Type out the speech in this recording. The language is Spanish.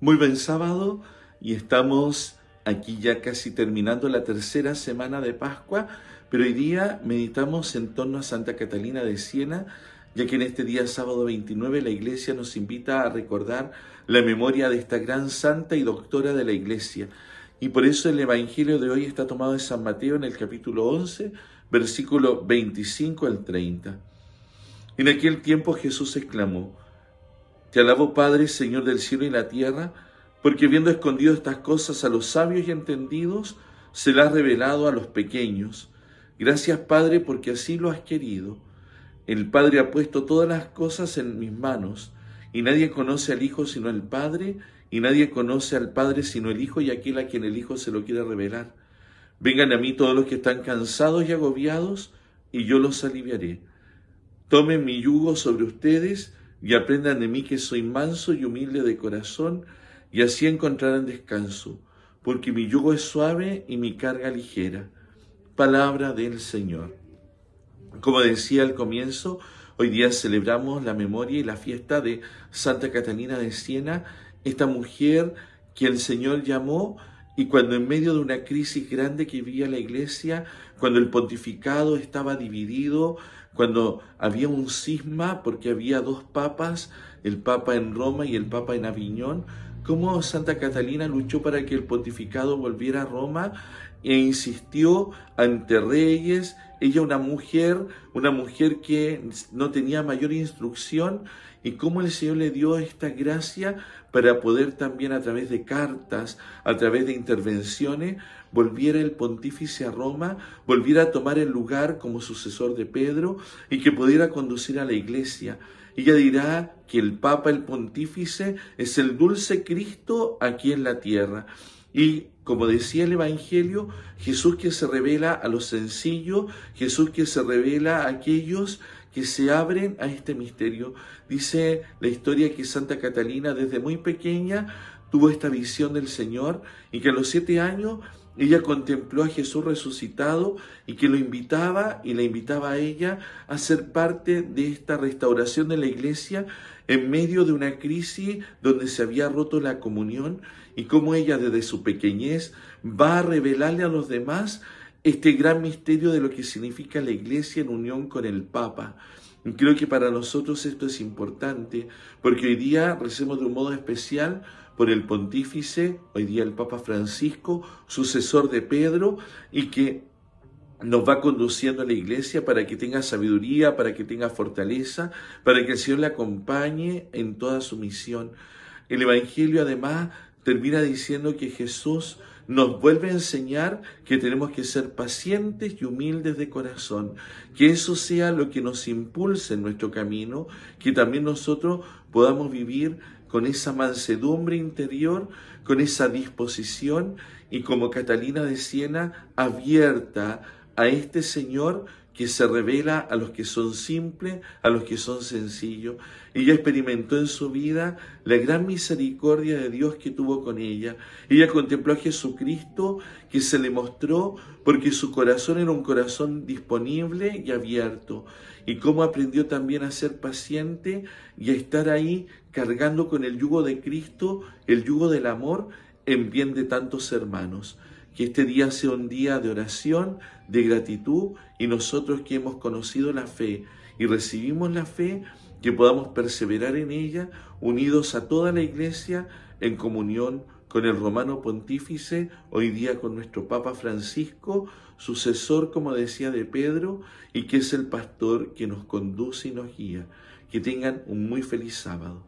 Muy buen sábado y estamos aquí ya casi terminando la tercera semana de Pascua, pero hoy día meditamos en torno a Santa Catalina de Siena, ya que en este día sábado 29 la iglesia nos invita a recordar la memoria de esta gran santa y doctora de la iglesia. Y por eso el Evangelio de hoy está tomado de San Mateo en el capítulo 11, versículo 25 al 30. En aquel tiempo Jesús exclamó, te alabo, Padre, Señor del cielo y la tierra, porque viendo escondido estas cosas a los sabios y entendidos, se las ha revelado a los pequeños. Gracias, Padre, porque así lo has querido. El Padre ha puesto todas las cosas en mis manos, y nadie conoce al Hijo sino el Padre, y nadie conoce al Padre sino el Hijo y aquel a quien el Hijo se lo quiere revelar. Vengan a mí todos los que están cansados y agobiados, y yo los aliviaré. Tomen mi yugo sobre ustedes, y aprendan de mí que soy manso y humilde de corazón, y así encontrarán descanso, porque mi yugo es suave y mi carga ligera. Palabra del Señor. Como decía al comienzo, hoy día celebramos la memoria y la fiesta de Santa Catalina de Siena, esta mujer que el Señor llamó y cuando en medio de una crisis grande que vivía la iglesia, cuando el pontificado estaba dividido, cuando había un cisma porque había dos papas, el papa en Roma y el papa en Aviñón, cómo Santa Catalina luchó para que el pontificado volviera a Roma e insistió ante reyes, ella una mujer, una mujer que no tenía mayor instrucción, y cómo el Señor le dio esta gracia para poder también a través de cartas, a través de intervenciones, volviera el pontífice a Roma, volviera a tomar el lugar como sucesor de Pedro y que pudiera conducir a la iglesia. Ella dirá que el Papa, el Pontífice, es el dulce Cristo aquí en la tierra. Y como decía el Evangelio, Jesús que se revela a los sencillos, Jesús que se revela a aquellos que se abren a este misterio. Dice la historia que Santa Catalina desde muy pequeña tuvo esta visión del Señor y que a los siete años ella contempló a Jesús resucitado y que lo invitaba y la invitaba a ella a ser parte de esta restauración de la iglesia en medio de una crisis donde se había roto la comunión y cómo ella desde su pequeñez va a revelarle a los demás este gran misterio de lo que significa la iglesia en unión con el Papa. Y creo que para nosotros esto es importante, porque hoy día recemos de un modo especial por el pontífice, hoy día el Papa Francisco, sucesor de Pedro, y que nos va conduciendo a la iglesia para que tenga sabiduría, para que tenga fortaleza, para que el Señor le acompañe en toda su misión. El Evangelio además termina diciendo que Jesús nos vuelve a enseñar que tenemos que ser pacientes y humildes de corazón, que eso sea lo que nos impulse en nuestro camino, que también nosotros podamos vivir con esa mansedumbre interior, con esa disposición y como Catalina de Siena, abierta a este Señor que se revela a los que son simples, a los que son sencillos. Ella experimentó en su vida la gran misericordia de Dios que tuvo con ella. Ella contempló a Jesucristo que se le mostró porque su corazón era un corazón disponible y abierto. Y cómo aprendió también a ser paciente y a estar ahí cargando con el yugo de Cristo, el yugo del amor en bien de tantos hermanos que este día sea un día de oración, de gratitud y nosotros que hemos conocido la fe y recibimos la fe, que podamos perseverar en ella, unidos a toda la iglesia, en comunión con el romano pontífice, hoy día con nuestro Papa Francisco, sucesor, como decía, de Pedro, y que es el pastor que nos conduce y nos guía. Que tengan un muy feliz sábado.